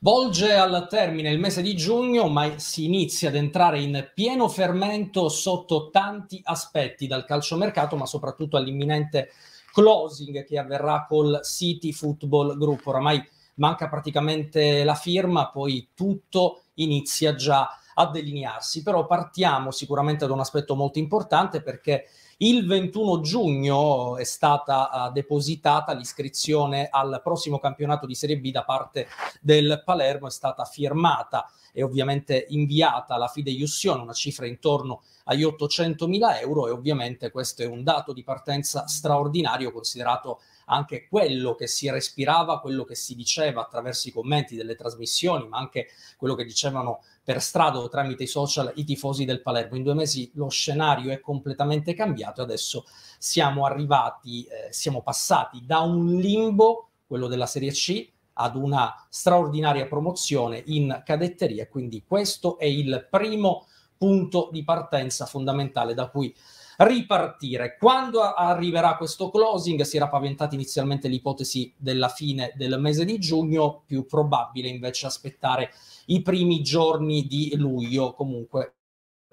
Volge al termine il mese di giugno, ma si inizia ad entrare in pieno fermento sotto tanti aspetti, dal calciomercato, ma soprattutto all'imminente closing che avverrà col City Football Group. Oramai manca praticamente la firma, poi tutto inizia già a delinearsi, però partiamo sicuramente da un aspetto molto importante perché il 21 giugno è stata uh, depositata l'iscrizione al prossimo campionato di Serie B da parte del Palermo, è stata firmata e ovviamente inviata alla fideiussione una cifra intorno agli 800 mila euro e ovviamente questo è un dato di partenza straordinario considerato anche quello che si respirava, quello che si diceva attraverso i commenti delle trasmissioni, ma anche quello che dicevano per strada o tramite i social i tifosi del Palermo. In due mesi lo scenario è completamente cambiato e adesso siamo arrivati, eh, siamo passati da un limbo, quello della Serie C, ad una straordinaria promozione in cadetteria. Quindi questo è il primo punto di partenza fondamentale da cui ripartire. Quando arriverà questo closing, si era paventata inizialmente l'ipotesi della fine del mese di giugno, più probabile invece aspettare i primi giorni di luglio comunque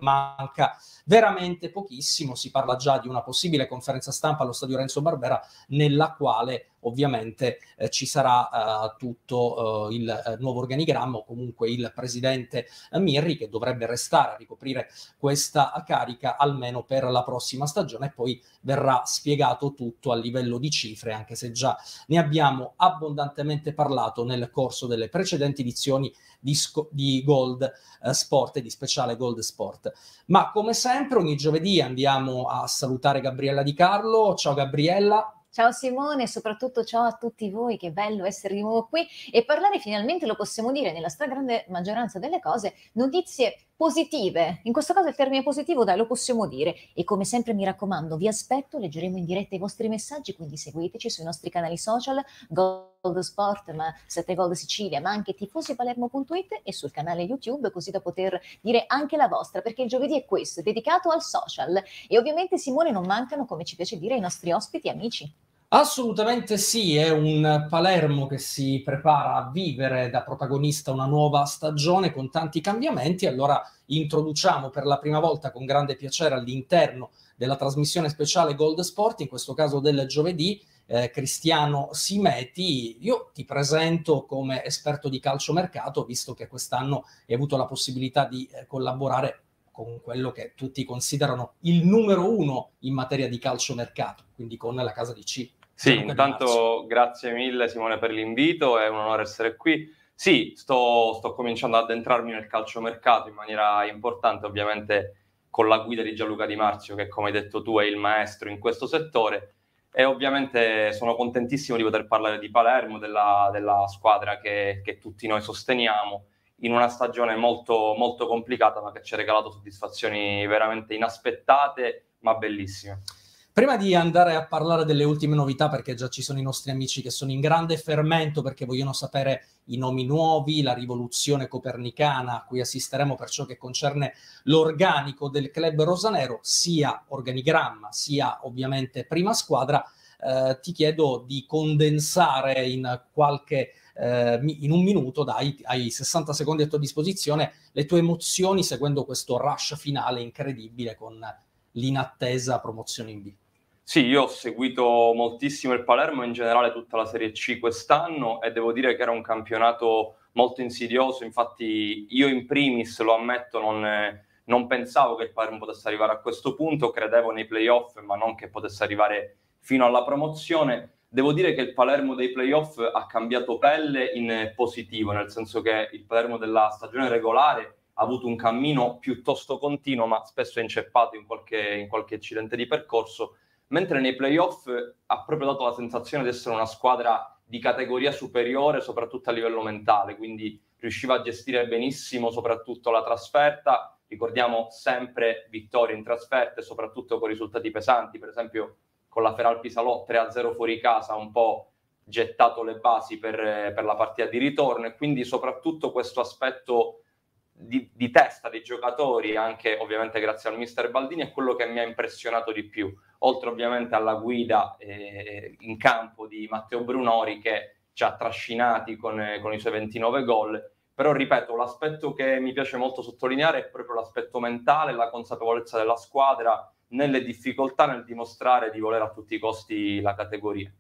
manca veramente pochissimo, si parla già di una possibile conferenza stampa allo stadio Renzo Barbera nella quale ovviamente eh, ci sarà eh, tutto eh, il eh, nuovo organigramma o comunque il presidente eh, Mirri che dovrebbe restare a ricoprire questa carica almeno per la prossima stagione e poi verrà spiegato tutto a livello di cifre, anche se già ne abbiamo abbondantemente parlato nel corso delle precedenti edizioni di, sco- di Gold eh, Sport e di speciale Gold Sport. Ma come sempre ogni giovedì andiamo a salutare Gabriella Di Carlo. Ciao Gabriella. Ciao Simone, e soprattutto ciao a tutti voi, che bello essere di nuovo qui e parlare finalmente, lo possiamo dire, nella stragrande maggioranza delle cose, notizie positive. In questo caso il termine positivo, dai, lo possiamo dire. E come sempre mi raccomando, vi aspetto, leggeremo in diretta i vostri messaggi, quindi seguiteci sui nostri canali social, Gold Sport, ma 7 Gold Sicilia, ma anche tifosipalermo.it e sul canale YouTube, così da poter dire anche la vostra, perché il giovedì è questo, è dedicato al social. E ovviamente Simone non mancano, come ci piace dire, i nostri ospiti e amici. Assolutamente sì, è un Palermo che si prepara a vivere da protagonista una nuova stagione con tanti cambiamenti, allora introduciamo per la prima volta con grande piacere all'interno della trasmissione speciale Gold Sport, in questo caso del giovedì, eh, Cristiano Simeti. Io ti presento come esperto di calciomercato, visto che quest'anno hai avuto la possibilità di eh, collaborare con quello che tutti considerano il numero uno in materia di calciomercato, quindi con la casa di C. Sì, intanto grazie mille Simone per l'invito, è un onore essere qui. Sì, sto, sto cominciando ad addentrarmi nel calciomercato in maniera importante, ovviamente con la guida di Gianluca Di Marzio, che come hai detto tu è il maestro in questo settore. E ovviamente sono contentissimo di poter parlare di Palermo, della, della squadra che, che, tutti noi sosteniamo, in una stagione molto, molto complicata, ma che ci ha regalato soddisfazioni veramente inaspettate, ma bellissime. Prima di andare a parlare delle ultime novità, perché già ci sono i nostri amici che sono in grande fermento perché vogliono sapere i nomi nuovi, la rivoluzione copernicana a cui assisteremo per ciò che concerne l'organico del club rosanero, sia organigramma, sia ovviamente prima squadra, eh, ti chiedo di condensare in qualche eh, in un minuto dai ai 60 secondi a tua disposizione le tue emozioni seguendo questo rush finale incredibile con l'inattesa promozione in B. Sì, io ho seguito moltissimo il Palermo, in generale tutta la Serie C quest'anno e devo dire che era un campionato molto insidioso, infatti io in primis lo ammetto, non, non pensavo che il Palermo potesse arrivare a questo punto, credevo nei playoff ma non che potesse arrivare fino alla promozione. Devo dire che il Palermo dei playoff ha cambiato pelle in positivo, nel senso che il Palermo della stagione regolare ha avuto un cammino piuttosto continuo ma spesso inceppato in qualche, in qualche incidente di percorso mentre nei playoff ha proprio dato la sensazione di essere una squadra di categoria superiore, soprattutto a livello mentale, quindi riusciva a gestire benissimo soprattutto la trasferta, ricordiamo sempre vittorie in trasferte, soprattutto con risultati pesanti, per esempio con la Feral Pisalò 3-0 fuori casa, un po' gettato le basi per, per la partita di ritorno e quindi soprattutto questo aspetto di, di, testa dei giocatori, anche ovviamente grazie al mister Baldini, è quello che mi ha impressionato di più, oltre ovviamente alla guida eh, in campo di Matteo Brunori che ci ha trascinati con, eh, con i suoi 29 gol. Però ripeto, l'aspetto che mi piace molto sottolineare è proprio l'aspetto mentale, la consapevolezza della squadra nelle difficoltà nel dimostrare di volere a tutti i costi la categoria.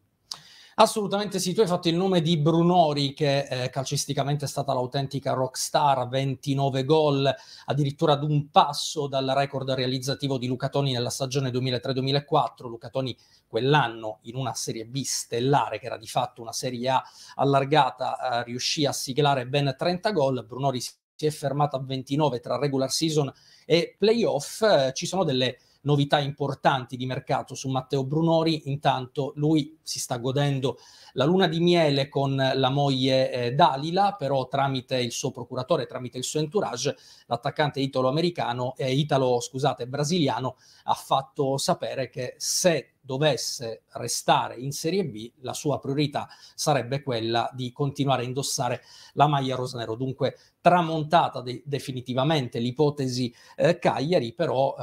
Assolutamente sì, tu hai fatto il nome di Brunori che eh, calcisticamente è stata l'autentica rockstar, 29 gol, addirittura ad un passo dal record realizzativo di Luca Toni nella stagione 2003-2004, Luca Toni quell'anno in una Serie B stellare che era di fatto una Serie A allargata, eh, riuscì a siglare ben 30 gol, Brunori si è fermato a 29 tra regular season e playoff, eh, ci sono delle novità importanti di mercato su Matteo Brunori, intanto lui si sta godendo la luna di miele con la moglie eh, Dalila, però tramite il suo procuratore, tramite il suo entourage, l'attaccante italo-americano, eh, italo, scusate, brasiliano, ha fatto sapere che se dovesse restare in Serie B, la sua priorità sarebbe quella di continuare a indossare la maglia rosnero. Dunque, tramontata de- definitivamente l'ipotesi eh, Cagliari, però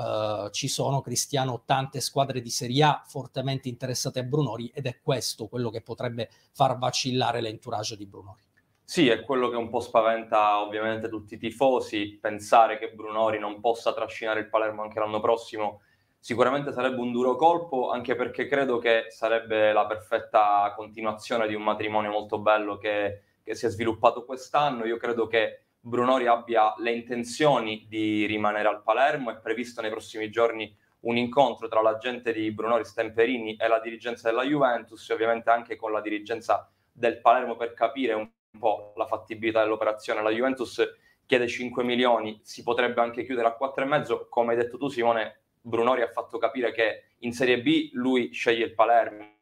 eh, ci sono Cristiano tante squadre di Serie A fortemente interessate a Brunori ed è questo quello che potrebbe far vacillare l'entourage di Brunori. Sì, è quello che un po' spaventa ovviamente tutti i tifosi, pensare che Brunori non possa trascinare il Palermo anche l'anno prossimo sicuramente sarebbe un duro colpo, anche perché credo che sarebbe la perfetta continuazione di un matrimonio molto bello che, che si è sviluppato quest'anno. Io credo che Brunori abbia le intenzioni di rimanere al Palermo, è previsto nei prossimi giorni un incontro tra la gente di Brunori Stemperini e la dirigenza della Juventus, ovviamente anche con la dirigenza del Palermo per capire un po' la fattibilità dell'operazione. La Juventus chiede 5 milioni, si potrebbe anche chiudere a 4,5, come hai detto tu Simone, Brunori ha fatto capire che in Serie B lui sceglie il Palermo,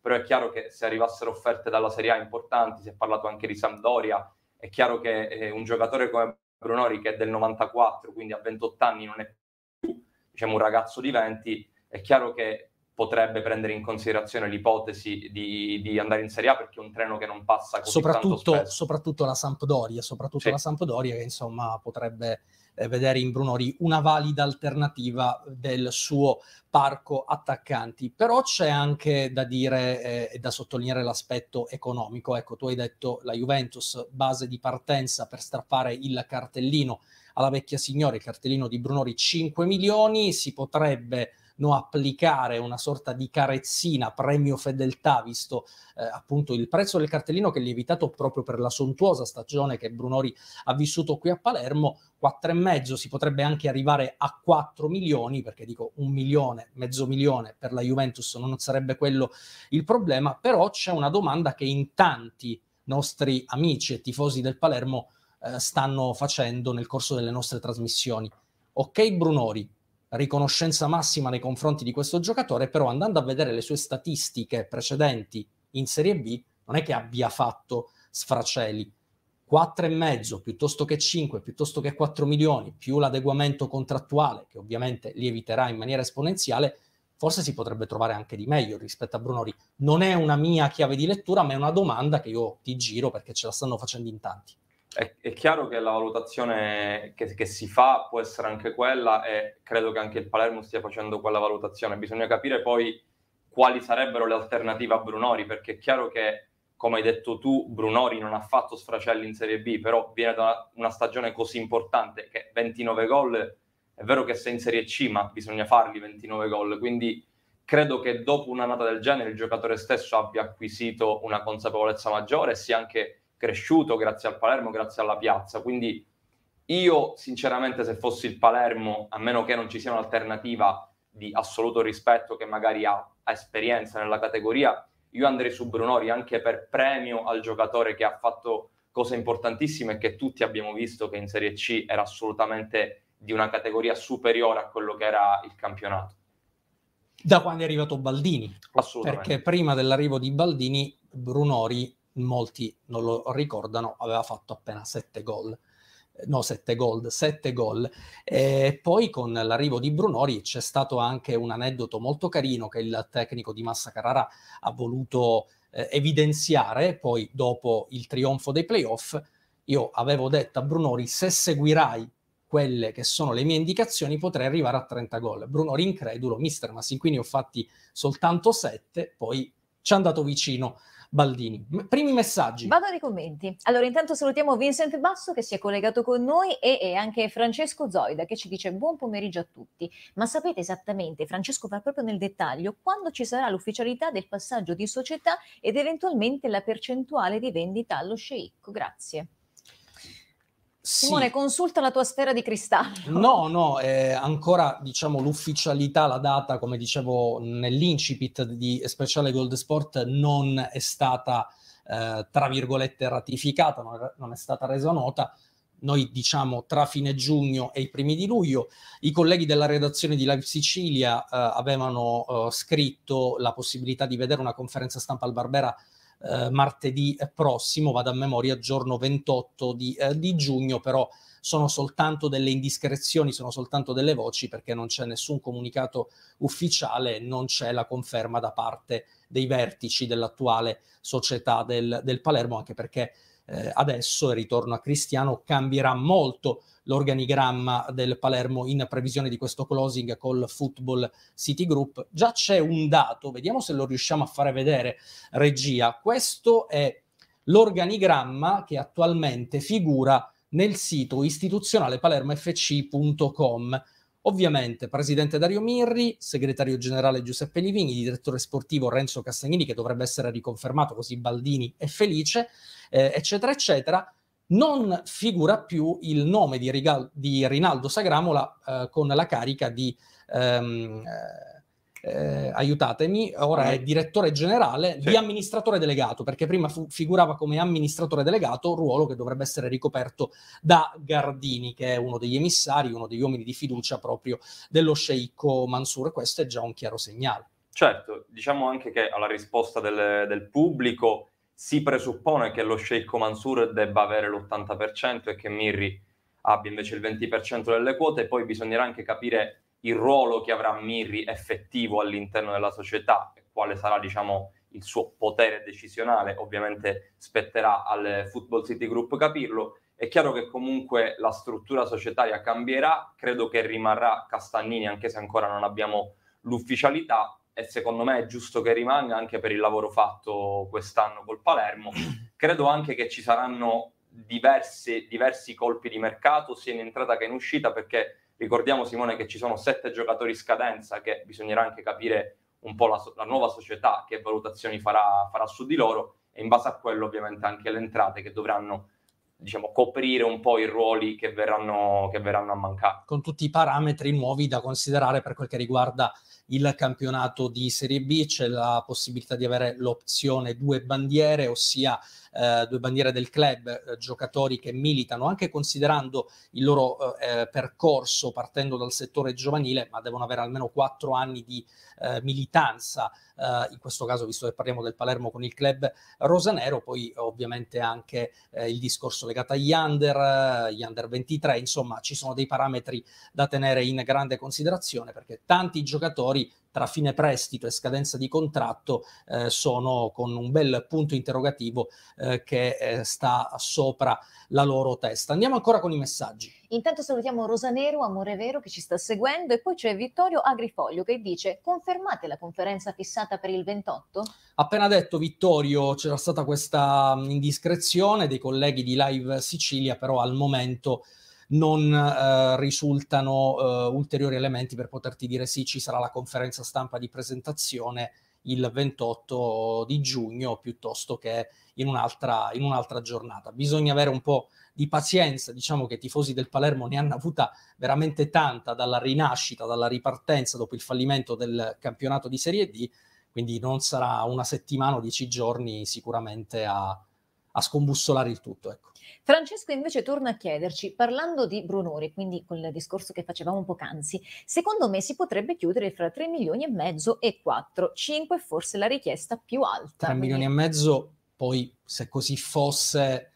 però è chiaro che se arrivassero offerte dalla Serie A importanti, si è parlato anche di Sampdoria, è chiaro che eh, un giocatore come Brunori che è del 94, quindi a 28 anni non è più diciamo, un ragazzo di 20, è chiaro che potrebbe prendere in considerazione l'ipotesi di, di, andare in Serie A perché è un treno che non passa così soprattutto, soprattutto la Sampdoria, soprattutto sì. la Sampdoria che insomma potrebbe eh, vedere in Brunori una valida alternativa del suo parco attaccanti. Però c'è anche da dire eh, e eh, da sottolineare l'aspetto economico. Ecco, tu hai detto la Juventus, base di partenza per strappare il cartellino alla vecchia signora, il cartellino di Brunori 5 milioni, si potrebbe no, applicare una sorta di carezzina premio fedeltà, visto eh, appunto il prezzo del cartellino che è lievitato proprio per la sontuosa stagione che Brunori ha vissuto qui a Palermo, 4,5 si potrebbe anche arrivare a 4 milioni, perché dico un milione, mezzo milione per la Juventus non sarebbe quello il problema, però c'è una domanda che in tanti nostri amici e tifosi del Palermo eh, stanno facendo nel corso delle nostre trasmissioni. Ok Brunori, riconoscenza massima nei confronti di questo giocatore, però andando a vedere le sue statistiche precedenti in Serie B, non è che abbia fatto sfraceli. 4,5 piuttosto che 5, piuttosto che 4 milioni, più l'adeguamento contrattuale, che ovviamente lieviterà in maniera esponenziale, forse si potrebbe trovare anche di meglio rispetto a Brunori. Non è una mia chiave di lettura, ma è una domanda che io ti giro perché ce la stanno facendo in tanti. È, è, chiaro che la valutazione che, che, si fa può essere anche quella e credo che anche il Palermo stia facendo quella valutazione. Bisogna capire poi quali sarebbero le alternative a Brunori, perché è chiaro che, come hai detto tu, Brunori non ha fatto sfracelli in Serie B, però viene da una stagione così importante che 29 gol, è vero che sei in Serie C, ma bisogna farli 29 gol, quindi credo che dopo una nata del genere il giocatore stesso abbia acquisito una consapevolezza maggiore e sia anche cresciuto grazie al Palermo, grazie alla piazza. Quindi io sinceramente se fossi il Palermo, a meno che non ci sia un'alternativa di assoluto rispetto che magari ha, ha esperienza nella categoria, io andrei su Brunori anche per premio al giocatore che ha fatto cose importantissime e che tutti abbiamo visto che in Serie C era assolutamente di una categoria superiore a quello che era il campionato. Da quando è arrivato Baldini? Assolutamente. Perché prima dell'arrivo di Baldini, Brunori molti non lo ricordano, aveva fatto appena 7 gol. Eh, no, 7 gol, 7 gol. E poi con l'arrivo di Brunori c'è stato anche un aneddoto molto carino che il tecnico di Massa Carrara ha voluto eh, evidenziare poi dopo il trionfo dei playoff. Io avevo detto a Brunori: se seguirai quelle che sono le mie indicazioni, potrei arrivare a 30 gol. Brunori incredulo, mister, ma sin qui ne ho fatti soltanto 7, poi ci è andato vicino Baldini. M- primi messaggi. Vado ai commenti. Allora, intanto salutiamo Vincent Basso che si è collegato con noi e, e anche Francesco Zoida che ci dice buon pomeriggio a tutti. Ma sapete esattamente, Francesco va proprio nel dettaglio, quando ci sarà l'ufficialità del passaggio di società ed eventualmente la percentuale di vendita allo sceicco? Grazie. Simone, sì. consulta la tua sfera di cristallo. No, no, eh, ancora diciamo l'ufficialità, la data, come dicevo nell'incipit di Speciale Gold Sport, non è stata, eh, tra virgolette, ratificata, non è stata resa nota noi diciamo tra fine giugno e i primi di luglio. I colleghi della redazione di Live Sicilia eh, avevano eh, scritto la possibilità di vedere una conferenza stampa al Barbera eh, martedì prossimo, vado a memoria giorno 28 di, eh, di giugno, però sono soltanto delle indiscrezioni, sono soltanto delle voci perché non c'è nessun comunicato ufficiale, non c'è la conferma da parte dei vertici dell'attuale società del, del Palermo, anche perché eh, adesso, ritorno a Cristiano, cambierà molto l'organigramma del Palermo in previsione di questo closing col Football City Group. Già c'è un dato, vediamo se lo riusciamo a fare vedere, regia. Questo è l'organigramma che attualmente figura nel sito istituzionale palermofc.com. Ovviamente presidente Dario Mirri, segretario generale Giuseppe Livini, direttore sportivo Renzo Castagnini che dovrebbe essere riconfermato così Baldini è felice eh, eccetera, eccetera, non figura più il nome di, Rigal- di Rinaldo Sagramola eh, con la carica di, ehm, eh, eh aiutatemi, ora è direttore generale sì. di amministratore delegato, perché prima fu- figurava come amministratore delegato, ruolo che dovrebbe essere ricoperto da Gardini, che è uno degli emissari, uno degli uomini di fiducia proprio dello sceicco Mansur. Questo è già un chiaro segnale. Certo, diciamo anche che alla risposta del, del pubblico si presuppone che lo sceicco Mansur debba avere l'80% e che Mirri abbia invece il 20% delle quote, poi bisognerà anche capire il ruolo che avrà Mirri effettivo all'interno della società e quale sarà, diciamo, il suo potere decisionale, ovviamente spetterà al Football City Group capirlo. È chiaro che comunque la struttura societaria cambierà, credo che rimarrà Castagnini anche se ancora non abbiamo l'ufficialità, e secondo me è giusto che rimanga anche per il lavoro fatto quest'anno col Palermo. Credo anche che ci saranno diverse, diversi colpi di mercato sia in entrata che in uscita perché ricordiamo Simone che ci sono sette giocatori scadenza che bisognerà anche capire un po' la, la nuova società che valutazioni farà, farà su di loro e in base a quello ovviamente anche le entrate che dovranno diciamo, coprire un po' i ruoli che verranno, che verranno, a mancare. Con tutti i parametri nuovi da considerare per quel che riguarda il campionato di Serie B, c'è la possibilità di avere l'opzione due bandiere, ossia eh, due bandiere del club, eh, giocatori che militano anche considerando il loro eh, eh percorso partendo dal settore giovanile, ma devono avere almeno quattro anni di eh, militanza, eh, in questo caso visto che parliamo del Palermo con il club rosanero, poi ovviamente anche il discorso legato agli under, gli under 23, insomma ci sono dei parametri da tenere in grande considerazione perché tanti giocatori tra fine prestito e scadenza di contratto eh, sono con un bel punto interrogativo eh, che eh, sta sopra la loro testa. Andiamo ancora con i messaggi. Intanto salutiamo Rosanero, Amore Vero che ci sta seguendo e poi c'è Vittorio Agrifoglio che dice confermate la conferenza fissata per il 28? Appena detto Vittorio c'era stata questa mm, indiscrezione dei colleghi di Live Sicilia, però al momento non eh, risultano eh, ulteriori elementi per poterti dire sì, ci sarà la conferenza stampa di presentazione il 28 di giugno piuttosto che in un'altra, in un'altra giornata. Bisogna avere un po' di pazienza, diciamo che i tifosi del Palermo ne hanno avuta veramente tanta dalla rinascita, dalla ripartenza dopo il fallimento del campionato di Serie D, quindi non sarà una settimana o dieci giorni sicuramente a, a scombussolare il tutto. Ecco. Francesco invece torna a chiederci, parlando di Brunori, quindi col discorso che facevamo un poc'anzi, secondo me si potrebbe chiudere fra 3 milioni e mezzo e 4, 5 forse la richiesta più alta. 3 quindi... milioni e mezzo, poi se così fosse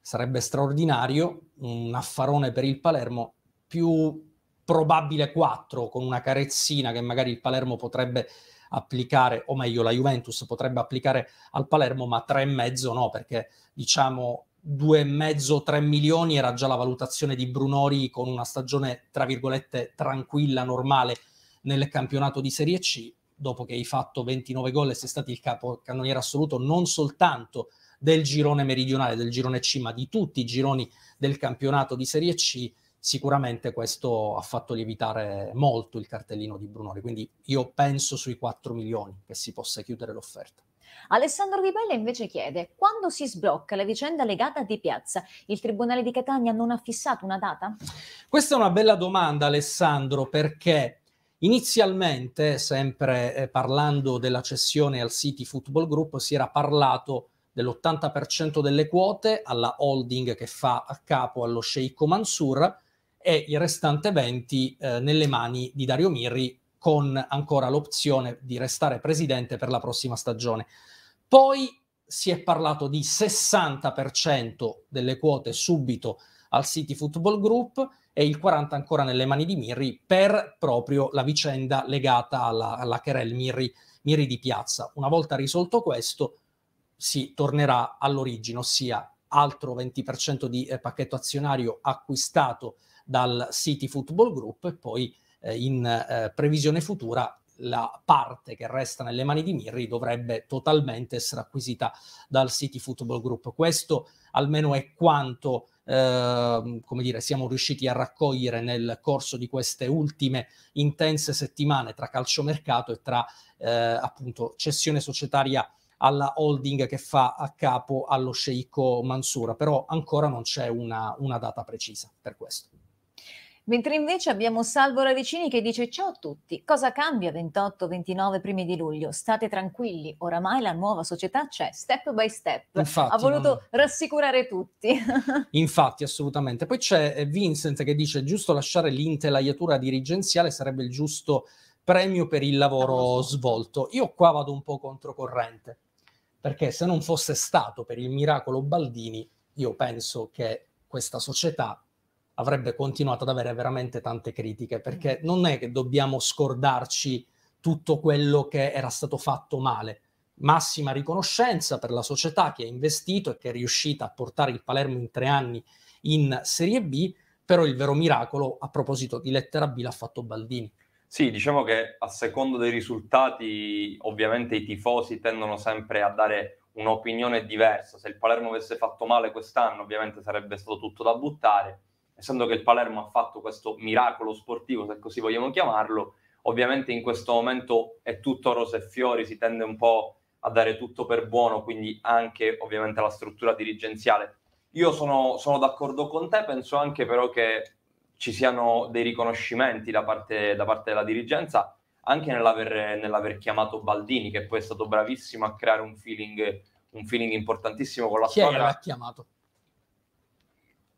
sarebbe straordinario, un affarone per il Palermo, più probabile 4 con una carezzina che magari il Palermo potrebbe applicare, o meglio la Juventus potrebbe applicare al Palermo, ma 3,5 no, perché diciamo due e 25 tre milioni era già la valutazione di Brunori con una stagione, tra virgolette, tranquilla, normale nel campionato di Serie C, dopo che hai fatto 29 gol e sei stato il capocannoniere assoluto non soltanto del girone meridionale, del girone C, ma di tutti i gironi del campionato di Serie C, sicuramente questo ha fatto lievitare molto il cartellino di Brunori. Quindi io penso sui 4 milioni che si possa chiudere l'offerta. Alessandro Di Bella invece chiede quando si sblocca la vicenda legata a Di Piazza? Il Tribunale di Catania non ha fissato una data? Questa è una bella domanda Alessandro perché inizialmente, sempre eh, parlando della cessione al City Football Group, si era parlato dell'80% delle quote alla holding che fa a capo allo sceicco Mansur e il restante 20 eh, nelle mani di Dario Mirri con ancora l'opzione di restare presidente per la prossima stagione. Poi si è parlato di 60% delle quote subito al City Football Group e il 40% ancora nelle mani di Mirri per proprio la vicenda legata alla, alla querel Mirri, Mirri di Piazza. Una volta risolto questo si tornerà all'origine, ossia altro 20% di eh, pacchetto azionario acquistato dal City Football Group e poi eh, in eh, previsione futura la parte che resta nelle mani di Mirri dovrebbe totalmente essere acquisita dal City Football Group. Questo almeno è quanto eh, come dire, siamo riusciti a raccogliere nel corso di queste ultime intense settimane tra calciomercato e tra eh, appunto cessione societaria alla holding che fa a capo allo sceicco Mansura, però ancora non c'è una, una data precisa per questo. Mentre invece abbiamo Salvo Ravicini che dice ciao a tutti, cosa cambia 28, 29, primi di luglio? State tranquilli, oramai la nuova società c'è, step by step. Infatti, ha voluto no. rassicurare tutti. Infatti, assolutamente. Poi c'è eh, Vincent che dice giusto lasciare l'intelaiatura dirigenziale sarebbe il giusto premio per il lavoro svolto. Io qua vado un po' controcorrente, perché se non fosse stato per il miracolo Baldini, io penso che questa società avrebbe continuato ad avere veramente tante critiche, perché mm. non è che dobbiamo scordarci tutto quello che era stato fatto male. Massima riconoscenza per la società che ha investito e che è riuscita a portare il Palermo in tre anni in Serie B, però il vero miracolo, a proposito di lettera B, l'ha fatto Baldini. Sì, diciamo che a secondo dei risultati, ovviamente i tifosi tendono sempre a dare un'opinione diversa. Se il Palermo avesse fatto male quest'anno, ovviamente sarebbe stato tutto da buttare essendo che il Palermo ha fatto questo miracolo sportivo, se così vogliamo chiamarlo, ovviamente in questo momento è tutto rose e fiori, si tende un po' a dare tutto per buono, quindi anche ovviamente la struttura dirigenziale. Io sono, sono d'accordo con te, penso anche però che ci siano dei riconoscimenti da parte, da parte della dirigenza, anche nell'aver, nell'aver, chiamato Baldini, che poi è stato bravissimo a creare un feeling, un feeling importantissimo con la Chi squadra. Chi l'ha chiamato?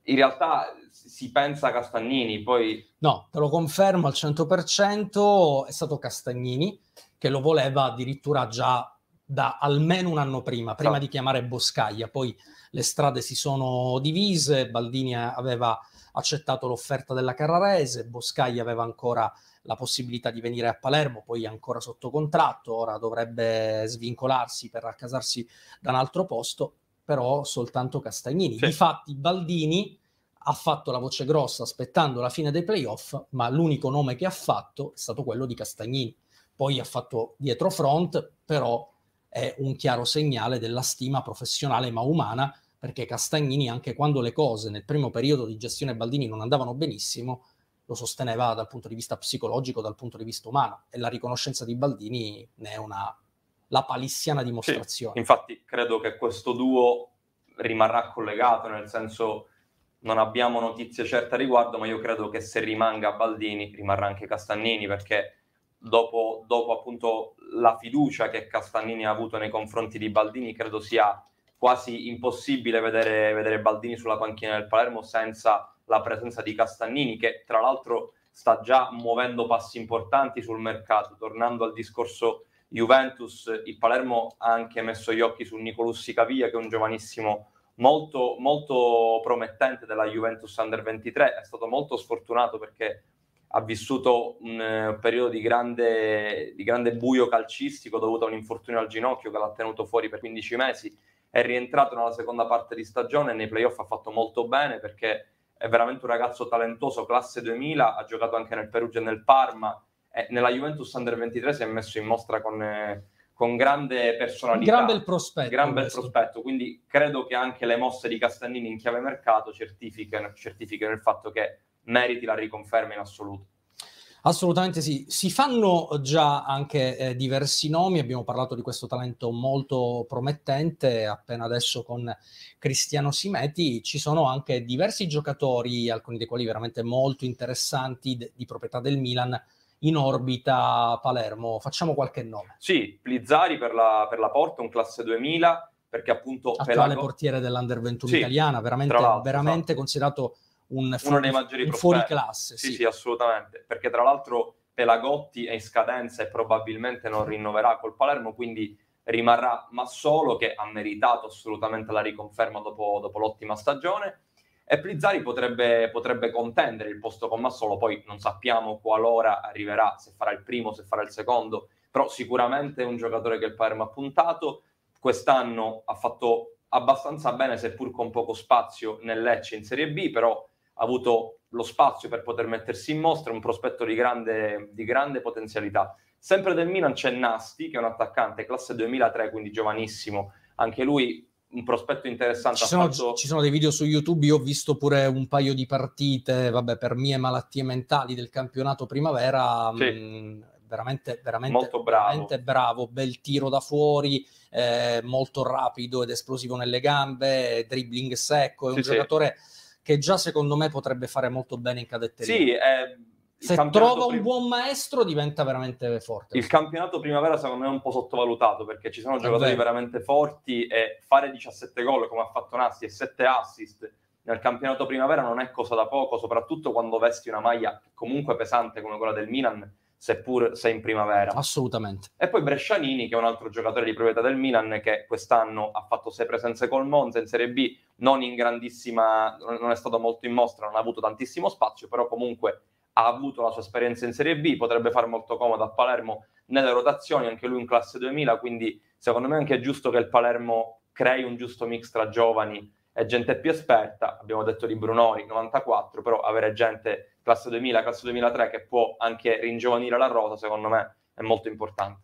in realtà si pensa a Castagnini, poi... No, te lo confermo al 100%, è stato Castagnini che lo voleva addirittura già da almeno un anno prima, prima sì. Esatto. di chiamare Boscaglia, poi le strade si sono divise, Baldini aveva accettato l'offerta della Carrarese, Boscaglia aveva ancora la possibilità di venire a Palermo, poi ancora sotto contratto, ora dovrebbe svincolarsi per accasarsi da un altro posto però soltanto Castagnini. Sì. Difatti Baldini ha fatto la voce grossa aspettando la fine dei playoff, ma l'unico nome che ha fatto è stato quello di Castagnini. Poi ha fatto dietro front, però è un chiaro segnale della stima professionale ma umana, perché Castagnini, anche quando le cose nel primo periodo di gestione Baldini non andavano benissimo, lo sosteneva dal punto di vista psicologico, dal punto di vista umano, e la riconoscenza di Baldini ne è una la palissiana dimostrazione. Sì, infatti credo che questo duo rimarrà collegato, nel senso non abbiamo notizie certe a riguardo, ma io credo che se rimanga Baldini rimarrà anche Castagnini, perché dopo, dopo appunto la fiducia che Castagnini ha avuto nei confronti di Baldini, credo sia quasi impossibile vedere, vedere Baldini sulla panchina del Palermo senza la presenza di Castagnini, che tra l'altro sta già muovendo passi importanti sul mercato, tornando al discorso Juventus, il Palermo ha anche messo gli occhi su Nicolussi Cavia, che è un giovanissimo molto, molto promettente della Juventus Under 23. È stato molto sfortunato perché ha vissuto un eh, periodo di grande, di grande buio calcistico dovuto a un infortunio al ginocchio che l'ha tenuto fuori per 15 mesi. È rientrato nella seconda parte di stagione e nei playoff ha fatto molto bene perché è veramente un ragazzo talentuoso, classe 2000, ha giocato anche nel Perugia e nel Parma eh, nella Juventus Under 23 si è messo in mostra con, eh, con grande personalità. Gran bel prospetto. Gran bel prospetto, quindi credo che anche le mosse di Castagnini in chiave mercato certifichino, certifichino il fatto che meriti la riconferma in assoluto. Assolutamente sì, si fanno già anche eh, diversi nomi, abbiamo parlato di questo talento molto promettente, appena adesso con Cristiano Simeti ci sono anche diversi giocatori, alcuni dei quali veramente molto interessanti, d- di proprietà del Milan, in orbita Palermo. Facciamo qualche nome. Sì, Plizzari per la, per la Porto, un classe 2000, perché appunto... Attuale Pelago... portiere dell'Under 21 sì, italiana, veramente, veramente esatto. considerato un, uno dei maggiori un fuori classe. Sì, sì, sì, assolutamente, perché tra l'altro Pelagotti è in scadenza e probabilmente non rinnoverà col Palermo, quindi rimarrà Massolo che ha meritato assolutamente la riconferma dopo, dopo l'ottima stagione e Plizzari potrebbe, potrebbe, contendere il posto con Massolo, poi non sappiamo qualora arriverà, se farà il primo, se farà il secondo, però sicuramente è un giocatore che il Palermo ha puntato, quest'anno ha fatto abbastanza bene seppur con poco spazio nel Lecce in Serie B, però ha avuto lo spazio per poter mettersi in mostra, un prospetto di grande, di grande potenzialità. Sempre del Milan c'è Nasti, che è un attaccante classe 2003, quindi giovanissimo, anche lui un prospetto interessante. Ci sono, fatto... ci sono, dei video su YouTube, io ho visto pure un paio di partite, vabbè, per mie malattie mentali del campionato primavera. Sì. Mh, mm, veramente, veramente, molto bravo. veramente bravo, bel tiro da fuori, eh, molto rapido ed esplosivo nelle gambe, dribbling secco, è un sì, giocatore sì. che già secondo me potrebbe fare molto bene in cadetteria. Sì, eh se trova un buon maestro diventa veramente forte. Il campionato primavera secondo me è un po' sottovalutato perché ci sono giocatori Vabbè. veramente forti e fare 17 gol come ha fatto Nassi e 7 assist nel campionato primavera non è cosa da poco, soprattutto quando vesti una maglia comunque pesante come quella del Milan, seppur sei in primavera. Assolutamente. E poi Brescianini, che è un altro giocatore di proprietà del Milan, che quest'anno ha fatto 6 presenze col Monza in Serie B, non in grandissima, non è stato molto in mostra, non ha avuto tantissimo spazio, però comunque ha avuto la sua esperienza in Serie B, potrebbe far molto comodo a Palermo nelle rotazioni, anche lui in classe 2000, quindi secondo me anche è giusto che il Palermo crei un giusto mix tra giovani e gente più esperta, abbiamo detto di Brunoni 94, però avere gente classe 2000, classe 2003 che può anche ringiovanire la rosa, secondo me è molto importante.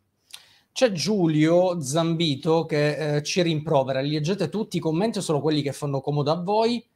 C'è Giulio Zambito che eh, ci rimprovera, leggete tutti i commenti, sono quelli che fanno comodo a voi.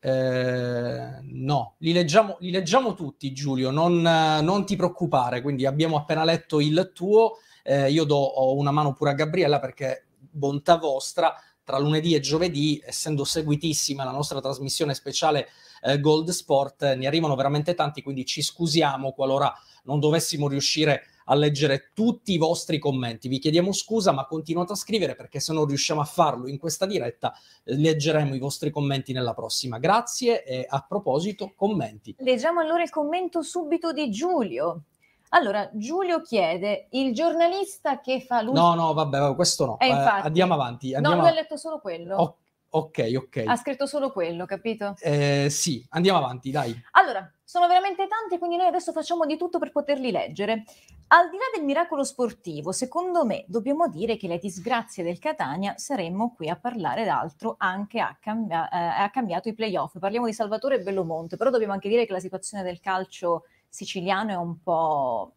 Eh, no, li leggiamo, li leggiamo, tutti, Giulio, non, non, ti preoccupare. Quindi abbiamo appena letto il tuo. Eh, io do una mano pure a Gabriella perché, bontà vostra, tra lunedì e giovedì, essendo seguitissima la nostra trasmissione speciale eh, Gold Sport, eh, ne arrivano veramente tanti, quindi ci scusiamo qualora non dovessimo riuscire a a leggere tutti i vostri commenti. Vi chiediamo scusa, ma continuate a scrivere perché se non riusciamo a farlo in questa diretta, eh, leggeremo i vostri commenti nella prossima. Grazie e a proposito, commenti. Leggiamo allora il commento subito di Giulio. Allora, Giulio chiede, il giornalista che fa lui... No, no, vabbè, questo no. Eh, eh infatti, eh, andiamo avanti. Andiamo no, lui av- ha letto solo quello. Ok. Ok, ok. Ha scritto solo quello, capito? Eh, sì, andiamo avanti, dai. Allora, sono veramente tanti, quindi noi adesso facciamo di tutto per poterli leggere. Al di là del miracolo sportivo, secondo me dobbiamo dire che le disgrazie del Catania saremmo qui a parlare d'altro, anche ha, cambia- eh, cambiato i playoff. Parliamo di Salvatore e Bellomonte, però dobbiamo anche dire che la situazione del calcio siciliano è un po'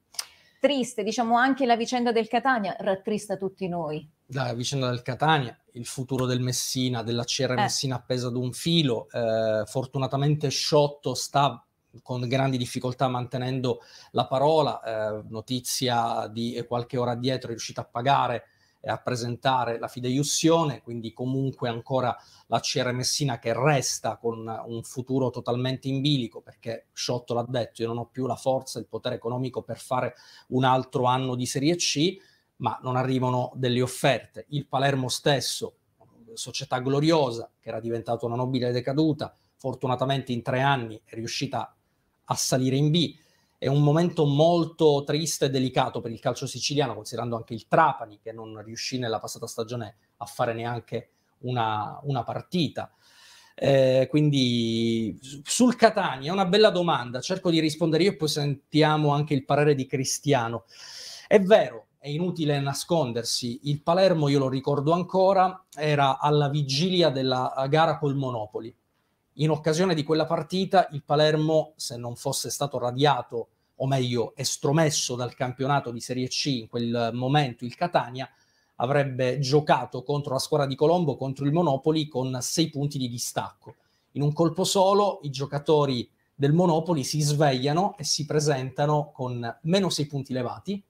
triste, diciamo anche la vicenda del Catania rattrista tutti noi. La vicenda del Catania, il futuro del Messina, della CR eh. Messina appesa ad un filo, eh, fortunatamente Sciotto sta con grandi difficoltà mantenendo la parola, eh, notizia di qualche ora dietro è riuscita a pagare e a presentare la fideiussione, quindi comunque ancora la CR Messina che resta con un futuro totalmente in bilico, perché Sciotto l'ha detto, io non ho più la forza, il potere economico per fare un altro anno di Serie C, ma non arrivano delle offerte. Il Palermo stesso, società gloriosa, che era diventata una nobile decaduta, fortunatamente in tre anni è riuscita a salire in B. È un momento molto triste e delicato per il calcio siciliano, considerando anche il Trapani che non riuscì nella passata stagione a fare neanche una, una partita. Eh, quindi sul Catania è una bella domanda, cerco di rispondere io e poi sentiamo anche il parere di Cristiano. È vero, è inutile nascondersi, il Palermo, io lo ricordo ancora, era alla vigilia della gara col Monopoli in occasione di quella partita il Palermo, se non fosse stato radiato, o meglio estromesso dal campionato di Serie C in quel momento, il Catania, avrebbe giocato contro la squadra di Colombo, contro il Monopoli, con sei punti di distacco. In un colpo solo i giocatori del Monopoli si svegliano e si presentano con meno sei punti levati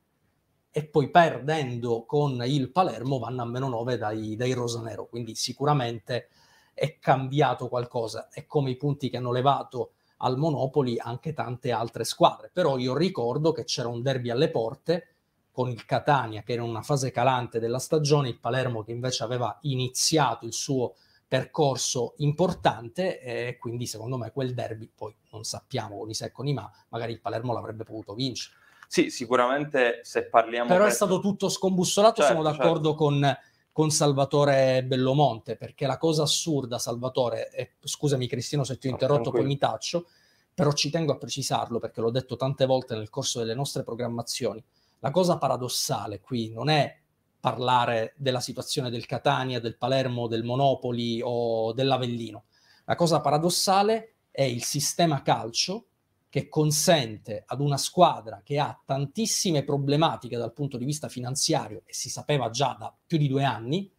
e poi perdendo con il Palermo vanno a meno nove dai, dai Rosanero. Quindi sicuramente è cambiato qualcosa, è come i punti che hanno levato al Monopoli anche tante altre squadre. Però io ricordo che c'era un derby alle porte con il Catania che era in una fase calante della stagione, il Palermo che invece aveva iniziato il suo percorso importante e quindi secondo me quel derby poi non sappiamo con i se ma, magari il Palermo l'avrebbe potuto vincere. Sì, sicuramente se parliamo... Però per... è stato tutto scombussolato, certo, sono d'accordo certo. con con Salvatore Bellomonte, perché la cosa assurda, Salvatore, e scusami Cristino se ti ho interrotto, poi mi taccio, però ci tengo a precisarlo perché l'ho detto tante volte nel corso delle nostre programmazioni. La cosa paradossale qui non è parlare della situazione del Catania, del Palermo, del Monopoli o dell'Avellino. La cosa paradossale è il sistema calcio che consente ad una squadra che ha tantissime problematiche dal punto di vista finanziario, e si sapeva già da più di due anni,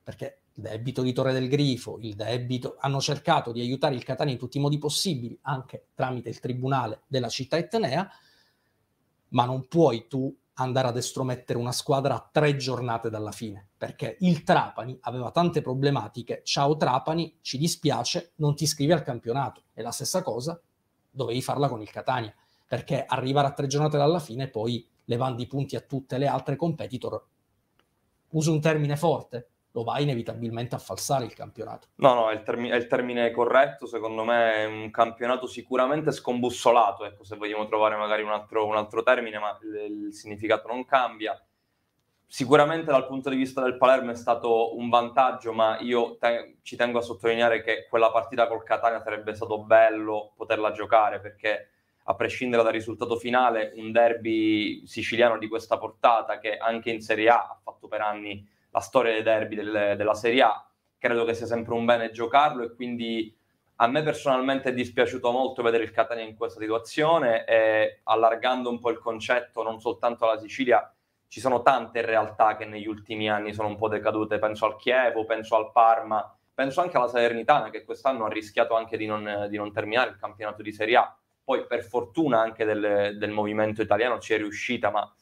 perché il debito di Torre del Grifo, il debito, hanno cercato di aiutare il Catania in tutti i modi possibili, anche tramite il tribunale della città etnea, ma non puoi tu andare ad estromettere una squadra a tre giornate dalla fine, perché il Trapani aveva tante problematiche, ciao Trapani, ci dispiace, non ti iscrivi al campionato. E la stessa cosa dovevi farla con il Catania, perché arrivare a tre giornate dalla fine e poi levando i punti a tutte le altre competitor, uso un termine forte, lo vai inevitabilmente a falsare il campionato. No, no, è il, termi- è il, termine corretto, secondo me è un campionato sicuramente scombussolato, ecco, se vogliamo trovare magari un altro, un altro termine, ma il, il significato non cambia. Sicuramente dal punto di vista del Palermo è stato un vantaggio, ma io te- ci tengo a sottolineare che quella partita col Catania sarebbe stato bello poterla giocare perché a prescindere dal risultato finale, un derby siciliano di questa portata che anche in Serie A ha fatto per anni la storia dei derby del- della Serie A, credo che sia sempre un bene giocarlo e quindi a me personalmente è dispiaciuto molto vedere il Catania in questa situazione e eh, allargando un po' il concetto non soltanto alla Sicilia, ci sono tante realtà che negli ultimi anni sono un po' decadute, penso al Chievo, penso al Parma, penso anche alla Salernitana che quest'anno ha rischiato anche di non, di non terminare il campionato di Serie A, poi per fortuna anche del, del movimento italiano ci è riuscita, ma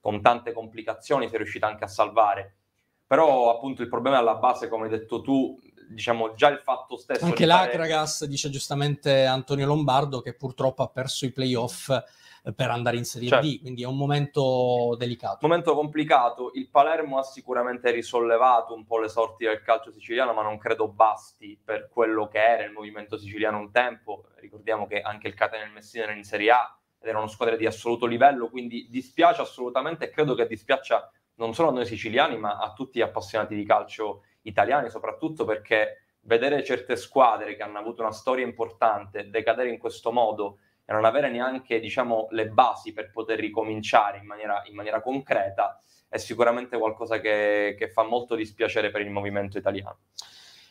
con tante complicazioni si è riuscita anche a salvare. Però appunto il problema è alla base, come hai detto tu, diciamo già il fatto stesso. Anche fare... l'Acragas dice giustamente Antonio Lombardo che purtroppo ha perso i playoff eh, per andare in Serie certo. D, quindi è un momento delicato. Momento complicato, il Palermo ha sicuramente risollevato un po' le sorti del calcio siciliano, ma non credo basti per quello che era il movimento siciliano un tempo, ricordiamo che anche il Catena e il Messina erano in Serie A, ed erano squadre di assoluto livello, quindi dispiace assolutamente e credo che dispiaccia non solo a noi siciliani, ma a tutti gli appassionati di calcio italiani, soprattutto perché vedere certe squadre che hanno avuto una storia importante decadere in questo modo e non avere neanche diciamo, le basi per poter ricominciare in maniera, in maniera concreta è sicuramente qualcosa che, che, fa molto dispiacere per il movimento italiano.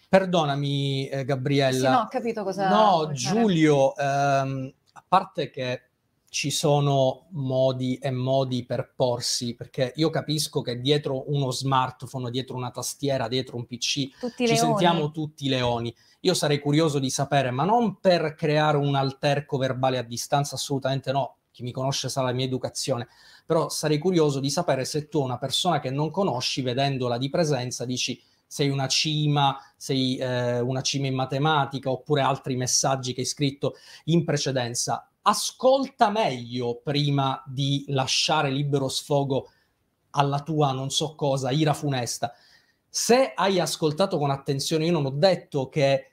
Perdonami eh, Gabriella. Sì, no, ho capito cosa... No, Giulio, ehm, a parte che ci sono modi e modi per porsi, perché io capisco che dietro uno smartphone, dietro una tastiera, dietro un PC, tutti ci leoni. sentiamo tutti leoni. Io sarei curioso di sapere, ma non per creare un alterco verbale a distanza, assolutamente no, chi mi conosce sa la mia educazione, però sarei curioso di sapere se tu una persona che non conosci, vedendola di presenza, dici sei una cima, sei eh, una cima in matematica, oppure altri messaggi che hai scritto in precedenza ascolta meglio prima di lasciare libero sfogo alla tua non so cosa, ira funesta. Se hai ascoltato con attenzione, io non ho detto che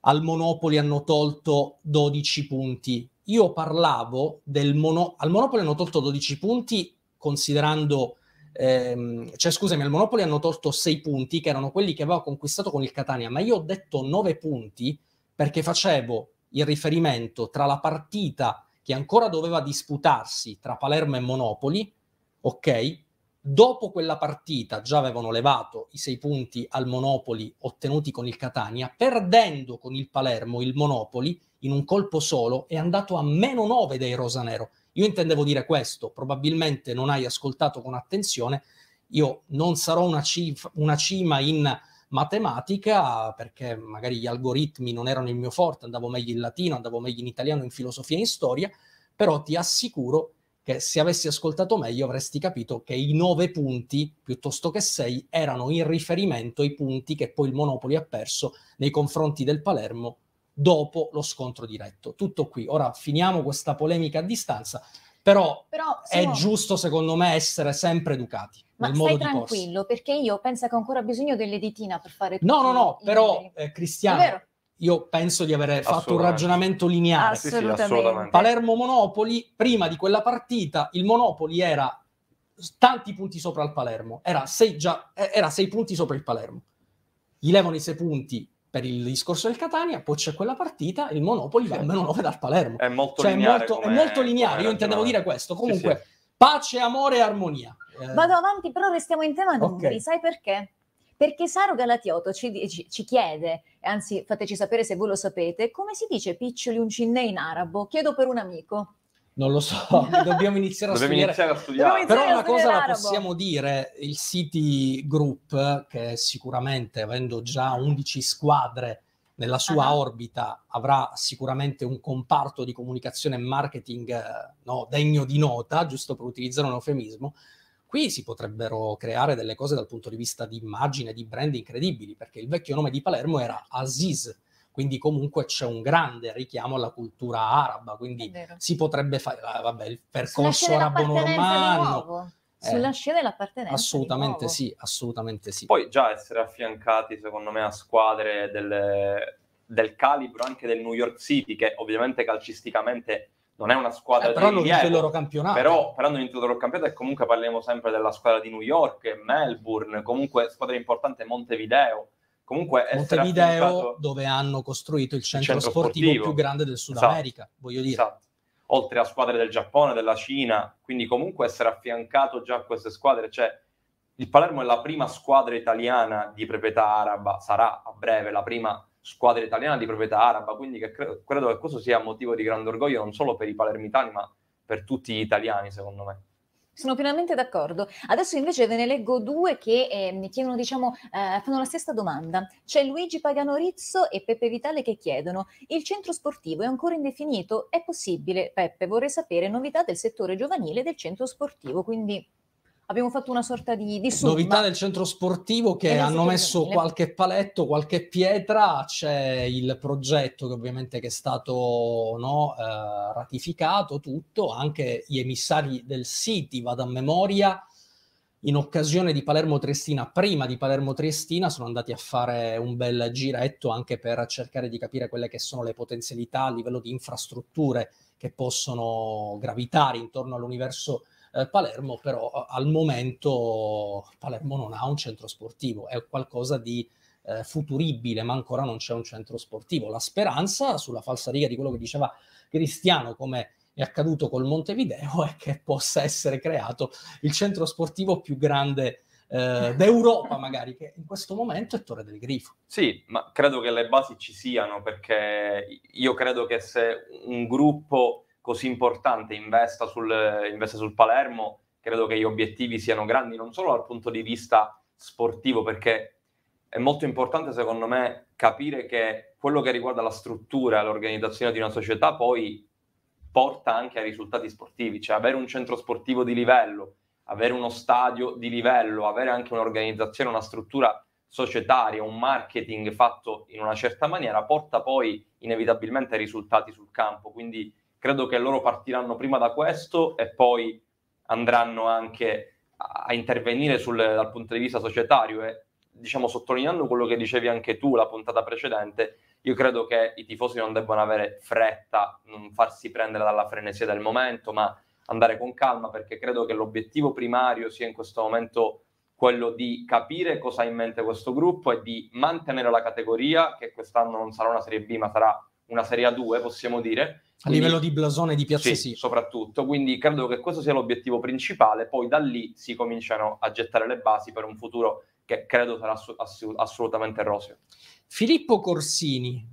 al Monopoli hanno tolto 12 punti. Io parlavo del mono- al Monopoli hanno tolto 12 punti considerando ehm, cioè scusami, al Monopoli hanno tolto 6 punti che erano quelli che avevo conquistato con il Catania, ma io ho detto 9 punti perché facevo il riferimento tra la partita che ancora doveva disputarsi tra Palermo e Monopoli, ok? Dopo quella partita già avevano levato i sei punti al Monopoli ottenuti con il Catania, perdendo con il Palermo il Monopoli in un colpo solo è andato a meno 9 dei Rosanero. Io intendevo dire questo, probabilmente non hai ascoltato con attenzione, io non sarò una, cif- una cima in matematica perché magari gli algoritmi non erano il mio forte, andavo meglio in latino, andavo meglio in italiano, in filosofia e in storia, però ti assicuro che se avessi ascoltato meglio avresti capito che i nove punti piuttosto che sei erano in riferimento ai punti che poi il Monopoli ha perso nei confronti del Palermo dopo lo scontro diretto. Tutto qui. Ora finiamo questa polemica a distanza. Però, Però è giusto, secondo me, essere sempre educati. Ma stai tranquillo, perché io penso che ho ancora bisogno dell'editina per fare... No, no, no, però, eh, Cristiano, io penso di aver fatto un ragionamento lineare. Assolutamente. Assolutamente. Palermo-Monopoli, prima di quella partita, il Monopoli era tanti punti sopra il Palermo, era sei, già, eh, era sei punti sopra il Palermo. Gli levano i sei punti per il discorso del Catania, poi c'è quella partita, il Monopoli va a meno 9 dal Palermo. È molto cioè, lineare. molto, è molto lineare, io intendevo dire questo. Comunque, sì, sì. pace, amore e armonia. Eh. Vado avanti, però restiamo in tema numeri, okay. sai perché? Perché Saro Galatioto ci, ci, ci, chiede, anzi fateci sapere se voi lo sapete, come si dice piccioli uncinnè in arabo? Chiedo per un amico. Non lo so, dobbiamo iniziare a dobbiamo iniziare a studiare. Però una cosa la possiamo dire, il City Group, che sicuramente avendo già 11 squadre nella sua uh-huh. orbita, avrà sicuramente un comparto di comunicazione e marketing eh, no, degno di nota, giusto per utilizzare un eufemismo, qui si potrebbero creare delle cose dal punto di vista di immagine, di brand incredibili, perché il vecchio nome di Palermo era Aziz quindi comunque c'è un grande richiamo alla cultura araba, quindi si potrebbe fare, ah, vabbè, il percorso arabo-normanno. Eh. Sulla scia dell'appartenenza. Assolutamente sì, assolutamente sì. Poi già essere affiancati, secondo me, a squadre delle, del calibro anche del New York City, che ovviamente calcisticamente non è una squadra eh, però hanno vinto il loro campionato però, però hanno vinto il loro campionato e comunque parliamo sempre della squadra di New York Melbourne, comunque squadra importante Montevideo comunque Montevideo dove hanno costruito il centro, il centro sportivo, sportivo, più grande del Sud esatto. America, voglio dire. Esatto. Oltre a squadre del Giappone, della Cina, quindi comunque essere affiancato già a queste squadre, cioè il Palermo è la prima squadra italiana di proprietà araba, sarà a breve la prima squadra italiana di proprietà araba, quindi che cre- credo che questo sia motivo di grande orgoglio non solo per i palermitani, ma per tutti gli italiani, secondo me. Sono pienamente d'accordo. Adesso invece ve ne leggo due che eh, mi chiedono, diciamo, eh, fanno la stessa domanda. C'è Luigi Pagano Rizzo e Peppe Vitale che chiedono: il centro sportivo è ancora indefinito? È possibile? Peppe, vorrei sapere novità del settore giovanile del centro sportivo. Quindi abbiamo fatto una sorta di, di summa. Novità del centro sportivo che hanno messo mille. qualche paletto, qualche pietra, c'è il progetto che ovviamente che è stato no, eh, ratificato, tutto, anche gli emissari del City, vado a memoria, in occasione di Palermo Triestina, prima di Palermo Triestina, sono andati a fare un bel giretto anche per cercare di capire quelle che sono le potenzialità a livello di infrastrutture che possono gravitare intorno all'universo eh, Palermo però al momento Palermo non ha un centro sportivo, è qualcosa di eh, futuribile, ma ancora non c'è un centro sportivo. La speranza, sulla falsariga di quello che diceva Cristiano, come è accaduto col Montevideo, è che possa essere creato il centro sportivo più grande eh, d'Europa, magari, che in questo momento è Torre del Grifo. Sì, ma credo che le basi ci siano, perché io credo che se un gruppo così importante investa sul, investa sul Palermo, credo che gli obiettivi siano grandi non solo dal punto di vista sportivo, perché è molto importante secondo me capire che quello che riguarda la struttura e l'organizzazione di una società poi porta anche a risultati sportivi, cioè avere un centro sportivo di livello, avere uno stadio di livello, avere anche un'organizzazione, una struttura societaria, un marketing fatto in una certa maniera porta poi inevitabilmente a risultati sul campo, quindi Credo che loro partiranno prima da questo e poi andranno anche a intervenire sul, dal punto di vista societario e diciamo sottolineando quello che dicevi anche tu la puntata precedente, io credo che i tifosi non debbano avere fretta, non farsi prendere dalla frenesia del momento, ma andare con calma perché credo che l'obiettivo primario sia in questo momento quello di capire cosa ha in mente questo gruppo e di mantenere la categoria, che quest'anno non sarà una Serie B ma sarà una Serie A2, possiamo dire, a livello di blasone di piazza sì, sì, soprattutto. Quindi credo che questo sia l'obiettivo principale. Poi da lì si cominciano a gettare le basi per un futuro che credo sarà ass- ass- assolutamente roseo. Filippo Corsini,